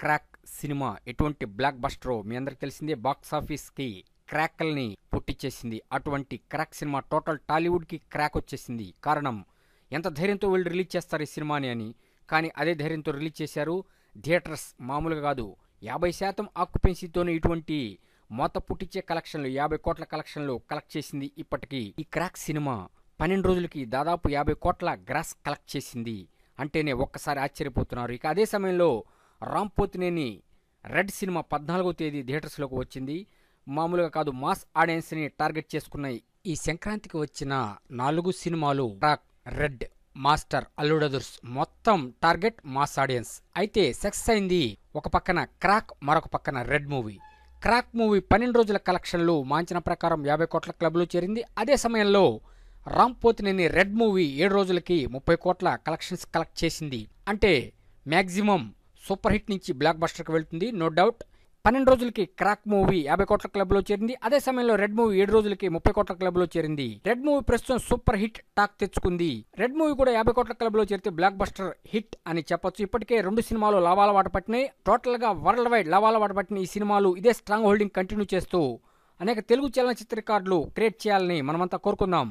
crack cinema ఎటువంటి బ్లాక్ బస్టరో మీ అందరికి తెలిసిందే బాక్స్ ఆఫీస్కి క్రాక్ల్ని పుట్టిచ్చేసింది అటువంటి క్రాక్ సినిమా టోటల్ టాలీవుడ్కి క్రాక్ వచ్చేసింది కారణం ఎంత ధైర్యంతో వీళ్ళు రిలీజ్ చేస్తారు ఈ సినిమాని అని కానీ అదే ధైర్యంతో రిలీజ్ చేశారు థియేటర్స్ మామూలుగా కాదు యాభై శాతం ఆక్యుపెన్సీతోనే ఇటువంటి మోత పుట్టించే కలెక్షన్లు యాభై కోట్ల కలెక్షన్లు కలెక్ట్ చేసింది ఇప్పటికీ ఈ క్రాక్ సినిమా పన్నెండు రోజులకి దాదాపు యాభై కోట్ల గ్రాస్ కలెక్ట్ చేసింది అంటేనే ఒక్కసారి ఆశ్చర్యపోతున్నారు ఇక అదే సమయంలో రాంపోతినేని రెడ్ సినిమా పద్నాలుగో తేదీ థియేటర్స్లోకి వచ్చింది మామూలుగా కాదు మాస్ ఆడియన్స్ని టార్గెట్ చేసుకున్నాయి ఈ సంక్రాంతికి వచ్చిన నాలుగు సినిమాలు రాక్ రెడ్ మాస్టర్ అల్లుడదుర్స్ మొత్తం టార్గెట్ మాస్ ఆడియన్స్ అయితే సెక్స్ అయింది ఒక పక్కన క్రాక్ మరొక పక్కన రెడ్ మూవీ క్రాక్ మూవీ పన్నెండు రోజుల కలెక్షన్లు మాంచిన ప్రకారం యాభై కోట్ల క్లబ్లో చేరింది అదే సమయంలో రామ్ పోతినేని రెడ్ మూవీ ఏడు రోజులకి ముప్పై కోట్ల కలెక్షన్స్ కలెక్ట్ చేసింది అంటే మ్యాక్సిమం సూపర్ హిట్ నుంచి బ్లాక్ బస్టర్కి వెళ్తుంది నో డౌట్ పన్నెండు రోజులకి క్రాక్ మూవీ యాభై కోట్ల క్లబ్లో చేరింది అదే సమయంలో రెడ్ మూవీ ఏడు రోజులకి ముప్పై కోట్ల క్లబ్లో చేరింది రెడ్ మూవీ ప్రస్తుతం సూపర్ హిట్ టాక్ తెచ్చుకుంది రెడ్ మూవీ కూడా యాభై కోట్ల క్లబ్లో చేరితే బ్లాక్ బస్టర్ హిట్ అని చెప్పొచ్చు ఇప్పటికే రెండు సినిమాలు లాభాల వాట పట్టినాయి టోటల్గా వరల్డ్ వైడ్ లాభాల వాట పట్టిన ఈ సినిమాలు ఇదే స్ట్రాంగ్ హోల్డింగ్ కంటిన్యూ చేస్తూ అనేక తెలుగు చలనచిత్ర రికార్డులు క్రియేట్ చేయాలని మనమంతా కోరుకుందాం